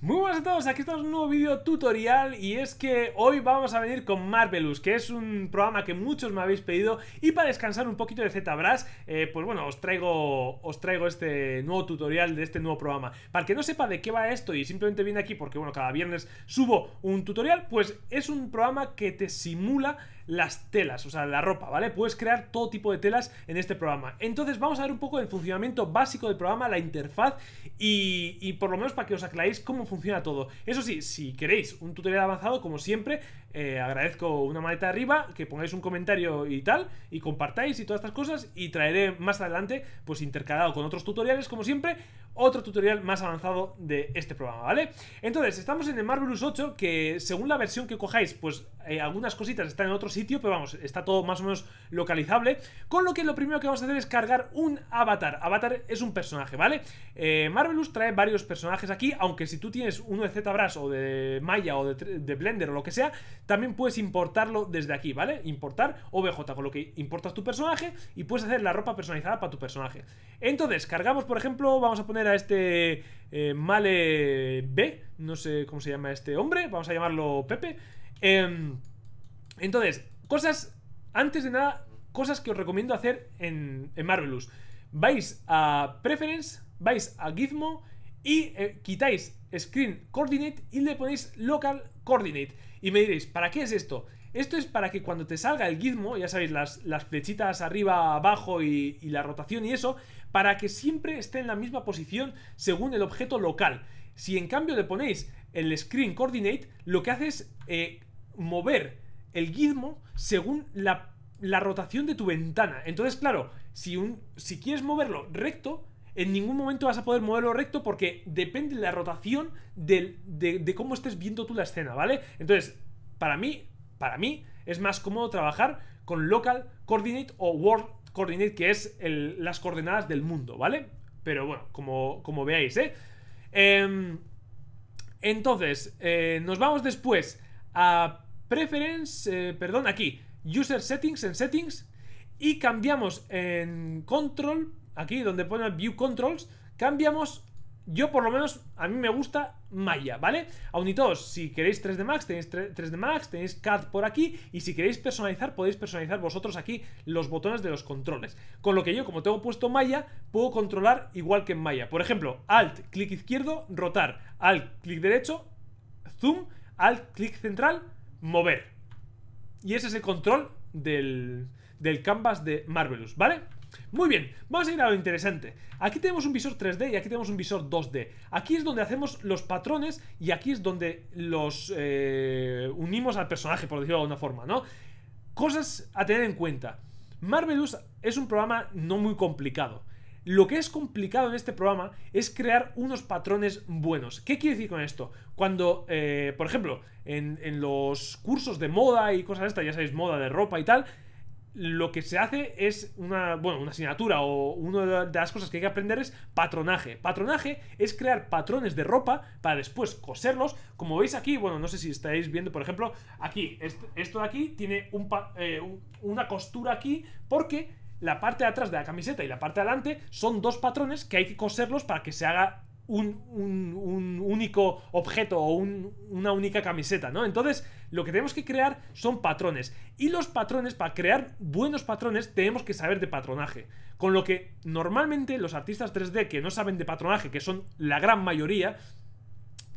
Muy buenas a todos, aquí estamos en un nuevo video tutorial y es que hoy vamos a venir con Marvelous, que es un programa que muchos me habéis pedido y para descansar un poquito de ZBrush, eh, pues bueno, os traigo, os traigo este nuevo tutorial de este nuevo programa. Para que no sepa de qué va esto y simplemente viene aquí porque bueno, cada viernes subo un tutorial, pues es un programa que te simula las telas, o sea, la ropa, ¿vale? Puedes crear todo tipo de telas en este programa. Entonces vamos a ver un poco el funcionamiento básico del programa, la interfaz y, por lo menos para que os aclaréis cómo funciona todo. Eso sí, si queréis un tutorial avanzado, como siempre, eh, agradezco una maleta arriba, que pongáis un comentario y tal, y compartáis y todas estas cosas, y traeré más adelante, pues intercalado con otros tutoriales, como siempre, otro tutorial más avanzado de este programa, ¿vale? Entonces, estamos en el Marvelous 8, que según la versión que cojáis, pues eh, algunas cositas están en otros sitio, pero vamos, está todo más o menos localizable. Con lo que lo primero que vamos a hacer es cargar un avatar. Avatar es un personaje, ¿vale? Eh, Marvelous trae varios personajes aquí, aunque si tú tienes uno de ZBrush o de Maya o de, Blender o lo que sea, también puedes importarlo desde aquí, ¿vale? Importar OBJ, con lo que importas tu personaje y puedes hacer la ropa personalizada para tu personaje. Entonces, cargamos, por ejemplo, vamos a poner a este eh, Male B, no sé cómo se llama este hombre, vamos a llamarlo Pepe. Em, entonces, Cosas, antes de nada, cosas que os recomiendo hacer en, en Marvelous. Vais a Preference, vais a Gizmo y eh, quitáis Screen Coordinate y le ponéis Local Coordinate. Y me diréis, ¿para qué es esto? Esto es para que cuando te salga el gizmo, ya sabéis, las, flechitas arriba, abajo y, la rotación y eso, para que siempre esté en la misma posición según el objeto local. Si en cambio le ponéis el screen coordinate, lo que hace es eh, mover el gizmo según la, rotación de tu ventana. Entonces, claro, si, un, si quieres moverlo recto, en ningún momento vas a poder moverlo recto porque depende de la rotación de, cómo estés viendo tú la escena, ¿vale? Entonces, para mí, para mí, es más cómodo trabajar con local coordinate o world coordinate, que es las coordenadas del mundo, ¿vale? Pero bueno, como, como veáis, ¿eh? Em, entonces, eh, nos vamos después a Preference, eh, perdón, aquí, User Settings, en Settings, y cambiamos en Control, aquí donde pone View Controls, cambiamos, yo por lo menos, a mí me gusta Maya, ¿vale? Aún todos, si queréis 3D Max, tenéis 3D Max, tenéis CAD por aquí, y si queréis personalizar, podéis personalizar vosotros aquí los botones de los controles. Con lo que yo, como tengo puesto Maya, puedo controlar igual que en Maya. Por ejemplo, Alt, clic izquierdo, rotar, Alt, clic derecho, zoom, Alt, clic central, mover. Y ese es el control del, canvas de Marvelous, ¿vale? Muy bien, vamos a ir a lo interesante. Aquí tenemos un visor 3D y aquí tenemos un visor 2D. Aquí es donde hacemos los patrones y aquí es donde los eh, unimos al personaje, por decirlo de alguna forma, ¿no? Cosas a tener en cuenta. Marvelous es un programa no muy complicado. Lo que es complicado en este programa es crear unos patrones buenos. ¿Qué quiere decir con esto? Cuando, eh, por ejemplo, en, los cursos de moda y cosas de estas, ya sabéis, moda de ropa y tal, lo que se hace es una, bueno, una asignatura o una de las cosas que hay que aprender es patronaje. Patronaje es crear patrones de ropa para después coserlos. Como veis aquí, bueno, no sé si estáis viendo, por ejemplo, aquí, esto, de aquí tiene un, eh, una costura aquí porque la parte de atrás de la camiseta y la parte de adelante son dos patrones que hay que coserlos para que se haga un, único objeto o una única camiseta, ¿no? Entonces, lo que tenemos que crear son patrones. Y los patrones, para crear buenos patrones, tenemos que saber de patronaje. Con lo que normalmente los artistas 3D que no saben de patronaje, que son la gran mayoría,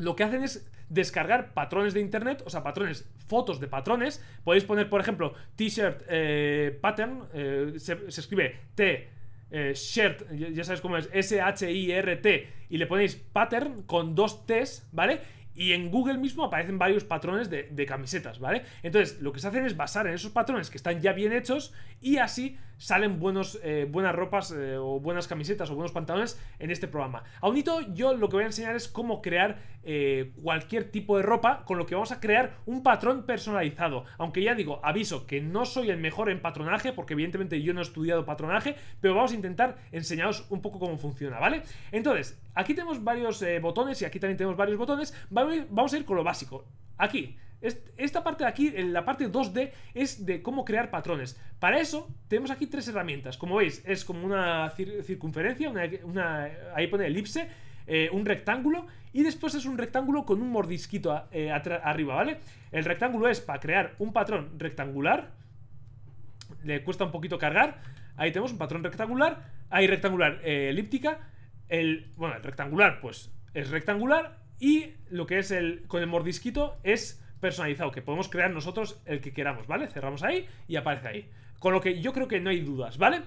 lo que hacen es descargar patrones de internet, o sea, patrones, fotos de patrones. Podéis poner, por ejemplo, t-shirt eh, pattern, eh, se, escribe T. Eh, shirt, ya sabes cómo es, S-H-I-R-T, y le ponéis pattern con dos T's, ¿vale? Y en Google mismo aparecen varios patrones de, camisetas, ¿vale? Entonces, lo que se hacen es basar en esos patrones que están ya bien hechos y así salen buenos, eh, buenas ropas eh, o buenas camisetas o buenos pantalones en este programa. Aunito, yo lo que voy a enseñar es cómo crear eh, cualquier tipo de ropa, con lo que vamos a crear un patrón personalizado. Aunque ya digo, aviso que no soy el mejor en patronaje, porque evidentemente yo no he estudiado patronaje, pero vamos a intentar enseñaros un poco cómo funciona, ¿vale? Entonces, Aquí tenemos varios eh, botones y aquí también tenemos varios botones. Vamos a ir con lo básico. Aquí, esta parte de aquí, la parte 2D, es de cómo crear patrones. Para eso, tenemos aquí tres herramientas. Como veis, es como una circunferencia, una, ahí pone elipse, eh, un rectángulo, y después es un rectángulo con un mordisquito eh, arriba, ¿vale? El rectángulo es para crear un patrón rectangular, le cuesta un poquito cargar, ahí tenemos un patrón rectangular, ahí rectangular elíptica, el, bueno, el rectangular, pues es rectangular. Y lo que es el con el mordisquito es personalizado, que podemos crear nosotros el que queramos, ¿vale? Cerramos ahí y aparece ahí. Con lo que yo creo que no hay dudas, ¿vale?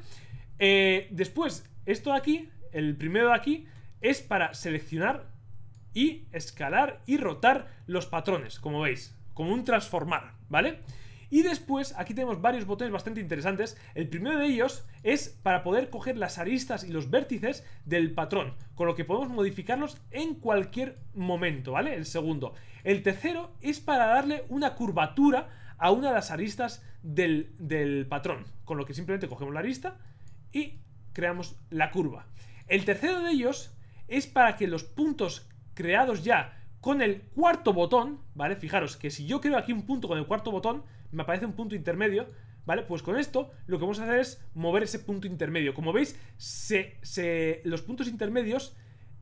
Eh, después, esto de aquí, el primero de aquí, es para seleccionar y escalar y rotar los patrones, como veis, como un transformar, ¿vale? vale y después, aquí tenemos varios botones bastante interesantes. El primero de ellos es para poder coger las aristas y los vértices del patrón, con lo que podemos modificarlos en cualquier momento, ¿vale? El segundo. El tercero es para darle una curvatura a una de las aristas del, del patrón, con lo que simplemente cogemos la arista y creamos la curva. El tercero de ellos es para que los puntos creados ya con el cuarto botón, ¿vale? Fijaros que si yo creo aquí un punto con el cuarto botón, me aparece un punto intermedio, ¿vale? Pues con esto lo que vamos a hacer es mover ese punto intermedio. Como veis, se, se, los puntos intermedios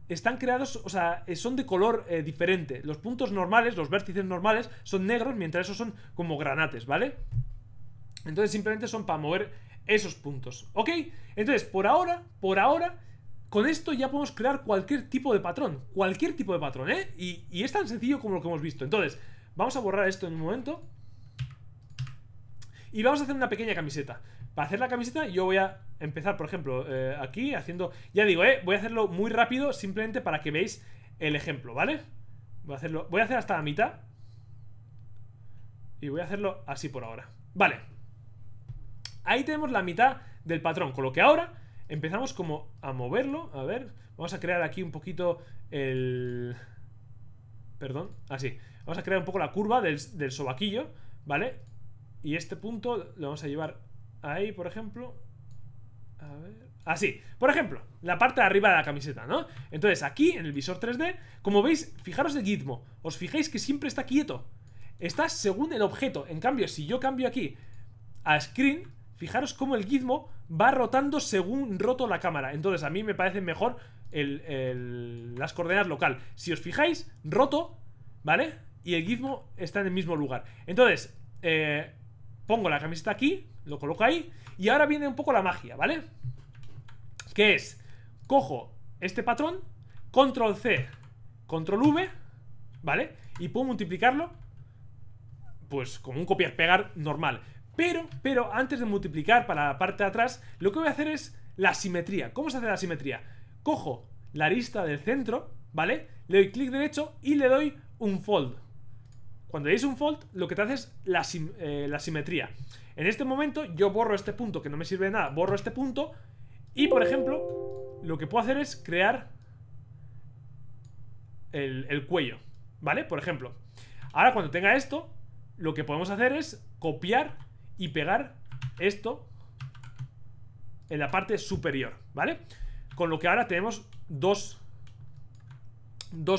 están creados, o sea, eh, son de color eh, diferente. Los puntos normales, los vértices normales, son negros, mientras esos son como granates, ¿vale? Entonces simplemente son para mover esos puntos, ¿ok? Entonces, por ahora, por ahora... Con esto ya podemos crear cualquier tipo de patrón, cualquier tipo de patrón, ¿eh? Y, y es tan sencillo como lo que hemos visto. Entonces, vamos a borrar esto en un momento. Y vamos a hacer una pequeña camiseta. Para hacer la camiseta yo voy a empezar, por ejemplo, eh, aquí haciendo... Ya digo, eh, voy a hacerlo muy rápido simplemente para que veáis el ejemplo, ¿vale? Voy a hacerlo... Voy a hacer hasta la mitad. Y voy a hacerlo así por ahora. Vale. Ahí tenemos la mitad del patrón. Con lo que ahora empezamos como a moverlo. A ver, vamos a crear aquí un poquito el... Perdón, así. Vamos a crear un poco la curva del, del sobaquillo, ¿vale? Y este punto lo vamos a llevar ahí, por ejemplo. A ver... Así. Ah, por ejemplo, la parte de arriba de la camiseta, ¿no? Entonces, aquí, en el visor 3D, como veis, fijaros el gizmo. Os fijáis que siempre está quieto. Está según el objeto. En cambio, si yo cambio aquí a screen, fijaros cómo el gizmo va rotando según roto la cámara. Entonces, a mí me parece mejor las coordenadas local. Si os fijáis, roto, ¿vale? Y el gizmo está en el mismo lugar. Entonces, eh, pongo la camiseta aquí, lo coloco ahí, y ahora viene un poco la magia, ¿vale? Que es, cojo este patrón, control C, control V, ¿vale? Y puedo multiplicarlo, pues como un copiar-pegar normal. Pero, pero, antes de multiplicar para la parte de atrás, lo que voy a hacer es la simetría. ¿Cómo se hace la simetría? Cojo la arista del centro, ¿vale? Le doy clic derecho y le doy un fold, cuando le un fold, lo que te hace es eh, la, simetría. En este momento yo borro este punto que no me sirve de nada, borro este punto y, por ejemplo, lo que puedo hacer es crear el, cuello, ¿vale? Por ejemplo, ahora cuando tenga esto, lo que podemos hacer es copiar y pegar esto en la parte superior, ¿vale? Con lo que ahora tenemos dos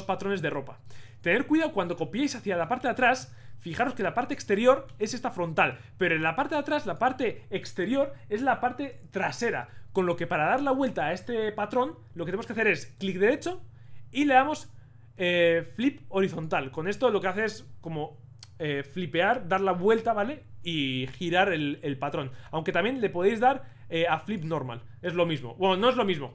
patrones de ropa. Tener cuidado cuando copiéis hacia la parte de atrás, fijaros que la parte exterior es esta frontal, pero en la parte de atrás, la parte exterior es la parte trasera, con lo que para dar la vuelta a este patrón, lo que tenemos que hacer es clic derecho y le damos eh, flip horizontal. Con esto lo que hace es como eh, flipear, dar la vuelta, ¿vale? Y girar el, patrón. Aunque también le podéis dar eh, a flip normal. Es lo mismo. Bueno, no es lo mismo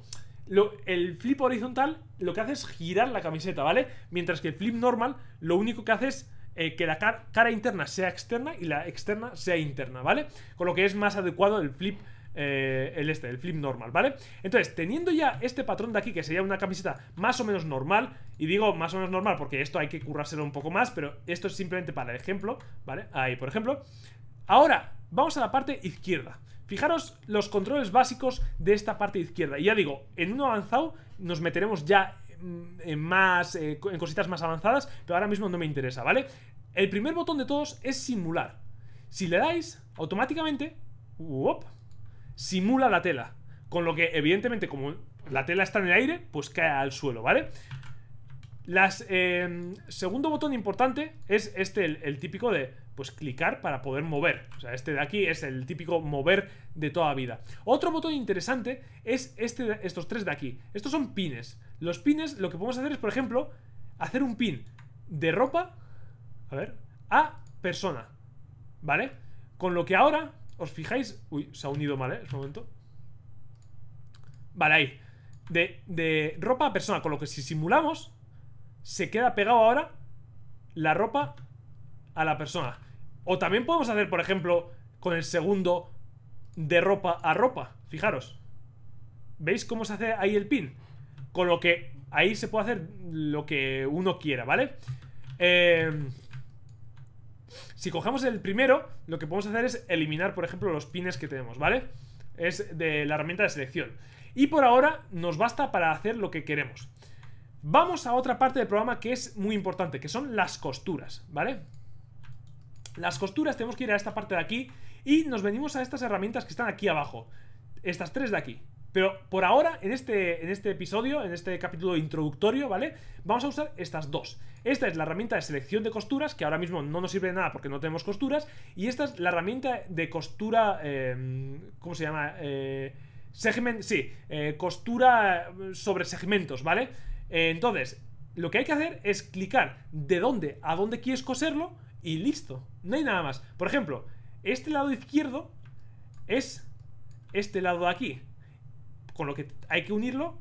el flip horizontal lo que hace es girar la camiseta, ¿vale? Mientras que el flip normal lo único que hace es eh, que la cara interna sea externa y la externa sea interna, ¿vale? Con lo que es más adecuado el flip eh, el este, el flip normal, ¿vale? Entonces, teniendo ya este patrón de aquí, que sería una camiseta más o menos normal, y digo más o menos normal porque esto hay que currárselo un poco más, pero esto es simplemente para el ejemplo, ¿vale? Ahí, por ejemplo. Ahora, vamos a la parte izquierda. Fijaros los controles básicos de esta parte izquierda. Y ya digo, en uno avanzado nos meteremos ya mm, en más eh, en cositas más avanzadas, pero ahora mismo no me interesa, ¿vale? El primer botón de todos es simular. Si le dais, automáticamente simula la tela. Con lo que, evidentemente, como la tela está en el aire, pues cae al suelo, ¿vale? Las, em, segundo botón importante es este, el, típico de pues clicar para poder mover. O sea, este de aquí es el típico mover de toda vida. Otro botón interesante es este, estos tres de aquí. Estos son pines. Los pines lo que podemos hacer es, por ejemplo, hacer un pin de ropa, a ver, a persona. ¿Vale? Con lo que ahora, os fijáis... Uy, se ha unido mal, ¿eh? Un momento. Vale, ahí. De, de ropa a persona. Con lo que si simulamos, se queda pegado ahora la ropa a la persona. O también podemos hacer, por ejemplo, con el segundo de ropa a ropa. Fijaros. ¿Veis cómo se hace ahí el pin? Con lo que ahí se puede hacer lo que uno quiera, ¿vale? Em, si cogemos el primero, lo que podemos hacer es eliminar, por ejemplo, los pines que tenemos, ¿vale? Es de la herramienta de selección. Y por ahora nos basta para hacer lo que queremos. Vamos a otra parte del programa que es muy importante, que son las costuras, ¿vale? Las costuras tenemos que ir a esta parte de aquí y nos venimos a estas herramientas que están aquí abajo. Estas tres de aquí. Pero por ahora, en este, en este episodio, en este capítulo introductorio, ¿vale? Vamos a usar estas dos. Esta es la herramienta de selección de costuras, que ahora mismo no nos sirve de nada porque no tenemos costuras. Y esta es la herramienta de costura... Em, ¿Cómo se llama? Eh, segment, sí, eh, costura sobre segmentos, ¿vale? Eh, entonces, lo que hay que hacer es clicar de dónde a dónde quieres coserlo y listo. No hay nada más. Por ejemplo, este lado izquierdo es este lado de aquí. Con lo que hay que unirlo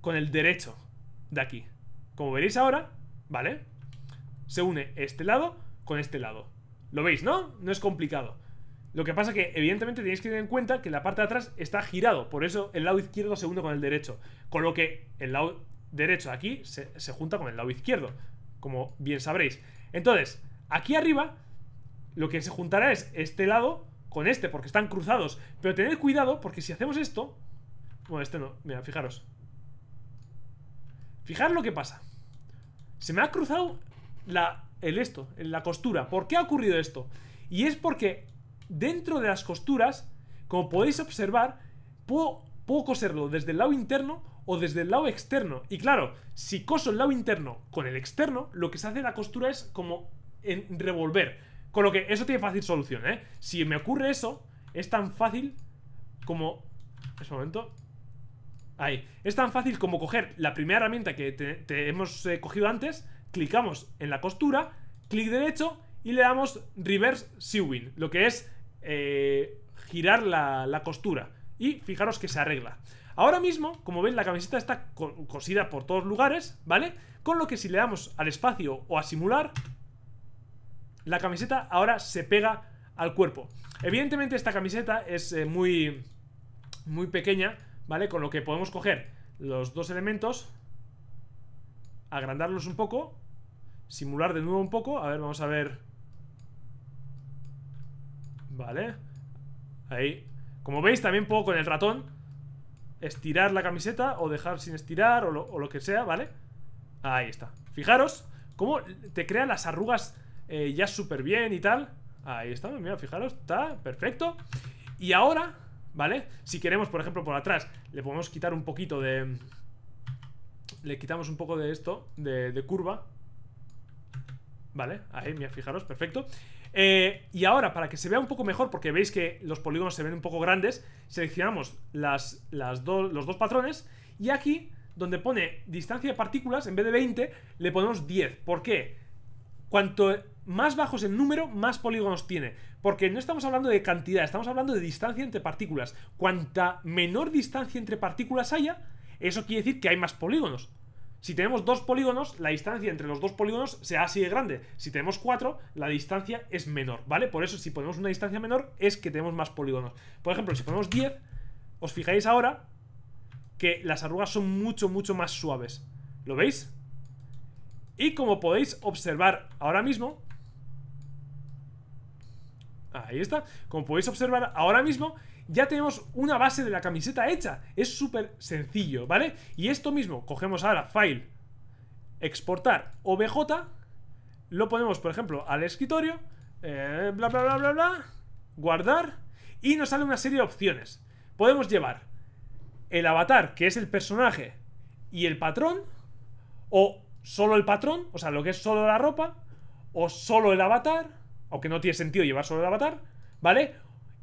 con el derecho de aquí. Como veréis ahora, ¿vale? Se une este lado con este lado. ¿Lo veis, no? No es complicado. Lo que pasa que, evidentemente, tenéis que tener en cuenta que la parte de atrás está girado. Por eso el lado izquierdo se une con el derecho. Con lo que el lado derecho aquí se, se junta con el lado izquierdo, como bien sabréis. Entonces, aquí arriba lo que se juntará es este lado con este, porque están cruzados. Pero tened cuidado, porque si hacemos esto... Bueno, este no, mira, fijaros. Fijaros lo que pasa. Se me ha cruzado la, el esto, la costura. ¿Por qué ha ocurrido esto? Y es porque dentro de las costuras, como podéis observar, puedo coserlo desde el lado interno o desde el lado externo. Y claro, si coso el lado interno con el externo, lo que se hace la costura es como en revolver. Con lo que eso tiene fácil solución, ¿eh? Si me ocurre eso, es tan fácil como... Es un momento. Ahí. Es tan fácil como coger la primera herramienta que te, hemos eh, cogido antes, clicamos en la costura, clic derecho y le damos reverse sewing, lo que es eh, girar la, la costura. Y fijaros que se arregla. Ahora mismo, como ven, la camiseta está cosida por todos lugares, ¿vale? Con lo que si le damos al espacio o a simular, la camiseta ahora se pega al cuerpo. Evidentemente esta camiseta es eh, muy, muy pequeña, ¿vale? Con lo que podemos coger los dos elementos, agrandarlos un poco, simular de nuevo un poco. A ver, vamos a ver... Vale. Ahí. Como veis, también puedo con el ratón estirar la camiseta o dejar sin estirar o lo, que sea, ¿vale? Ahí está. Fijaros cómo te crean las arrugas eh, ya súper bien y tal. Ahí está, mira, fijaros, está perfecto. Y ahora, ¿vale? Si queremos, por ejemplo, por atrás, le podemos quitar un poquito de... Le quitamos un poco de esto, de, de curva. ¿Vale? Ahí, mira, fijaros, perfecto. Eh, y ahora, para que se vea un poco mejor, porque veis que los polígonos se ven un poco grandes, seleccionamos las, los dos patrones y aquí, donde pone distancia de partículas, en vez de 20, le ponemos 10. ¿Por qué? Cuanto más bajo es el número, más polígonos tiene. Porque no estamos hablando de cantidad, estamos hablando de distancia entre partículas. Cuanta menor distancia entre partículas haya, eso quiere decir que hay más polígonos. Si tenemos dos polígonos, la distancia entre los dos polígonos sea así de grande. Si tenemos cuatro, la distancia es menor, ¿vale? Por eso, si ponemos una distancia menor, es que tenemos más polígonos. Por ejemplo, si ponemos 10, os fijáis ahora que las arrugas son mucho, mucho más suaves. ¿Lo veis? Y como podéis observar ahora mismo... Ahí está. Como podéis observar ahora mismo, ya tenemos una base de la camiseta hecha. Es súper sencillo, ¿vale? Y esto mismo, cogemos ahora File, Exportar OBJ, lo ponemos, por ejemplo, al escritorio, eh, bla, bla, bla, bla, bla, guardar, y nos sale una serie de opciones. Podemos llevar el avatar, que es el personaje, y el patrón, o solo el patrón, o sea, lo que es solo la ropa, o solo el avatar, aunque no tiene sentido llevar solo el avatar, ¿vale?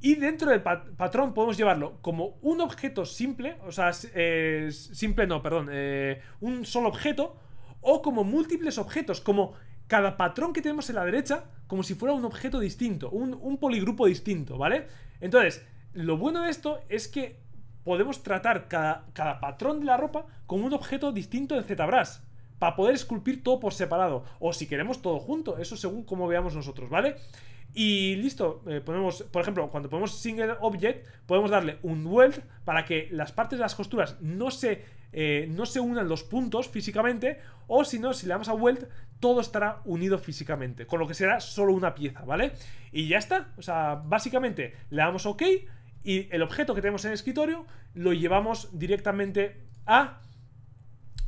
Y dentro del patrón podemos llevarlo como un objeto simple, o sea, eh, simple no, perdón, eh, un solo objeto, o como múltiples objetos, como cada patrón que tenemos en la derecha, como si fuera un objeto distinto, un, poligrupo distinto, ¿vale? Entonces, lo bueno de esto es que podemos tratar cada, cada patrón de la ropa como un objeto distinto en ZBrush para poder esculpir todo por separado o si queremos todo junto, eso según como veamos nosotros, ¿vale? Y listo, eh, ponemos, por ejemplo, cuando ponemos single object, podemos darle un weld para que las partes de las costuras no se, eh, no se unan los puntos físicamente, o si no, si le damos a weld, todo estará unido físicamente, con lo que será solo una pieza, ¿vale? Y ya está, o sea, básicamente le damos OK y el objeto que tenemos en el escritorio lo llevamos directamente a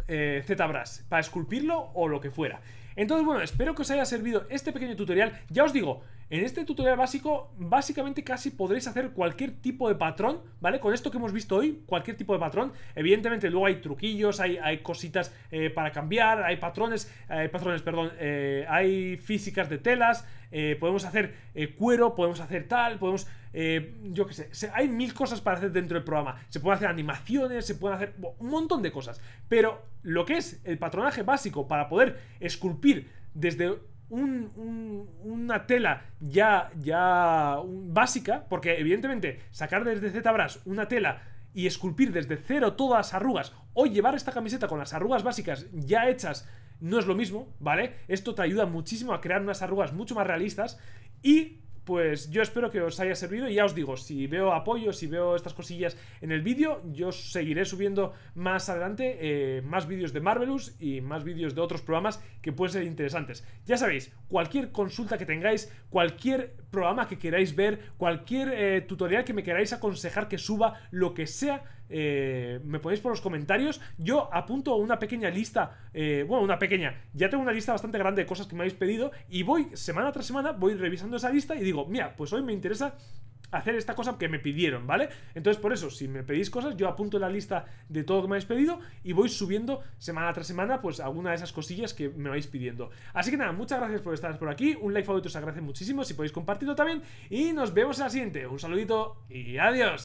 eh, ZBrush, para esculpirlo o lo que fuera. Entonces, bueno, espero que os haya servido este pequeño tutorial. Ya os digo, en este tutorial básico, básicamente casi podréis hacer cualquier tipo de patrón, ¿vale? Con esto que hemos visto hoy, cualquier tipo de patrón. Evidentemente, luego hay truquillos, hay, cositas eh, para cambiar, hay patrones, eh, hay patrones, perdón, eh, hay físicas de telas, eh, podemos hacer eh, cuero, podemos hacer tal, podemos... Eh, yo qué sé, hay mil cosas para hacer dentro del programa. Se pueden hacer animaciones, se pueden hacer un montón de cosas. Pero lo que es el patronaje básico para poder esculpir desde una tela ya, ya básica, porque evidentemente sacar desde ZBrush una tela y esculpir desde cero todas las arrugas o llevar esta camiseta con las arrugas básicas ya hechas no es lo mismo, ¿vale? Esto te ayuda muchísimo a crear unas arrugas mucho más realistas y pues yo espero que os haya servido y ya os digo, si veo apoyo, si veo estas cosillas en el vídeo, yo seguiré subiendo más adelante eh, más vídeos de Marvelous y más vídeos de otros programas que pueden ser interesantes. Ya sabéis, cualquier consulta que tengáis, cualquier programa que queráis ver, cualquier eh, tutorial que me queráis aconsejar que suba, lo que sea, eh, me ponéis por los comentarios. Yo apunto una pequeña lista, eh, bueno, una pequeña, ya tengo una lista bastante grande de cosas que me habéis pedido y voy semana tras semana, voy revisando esa lista y digo, mira, pues hoy me interesa hacer esta cosa que me pidieron, ¿vale? Entonces, por eso, si me pedís cosas, yo apunto la lista de todo lo que me habéis pedido y voy subiendo semana tras semana, pues alguna de esas cosillas que me vais pidiendo. Así que nada, muchas gracias por estar por aquí, un like favorito os agradece muchísimo, si podéis compartirlo también y nos vemos en la siguiente. Un saludito y adiós.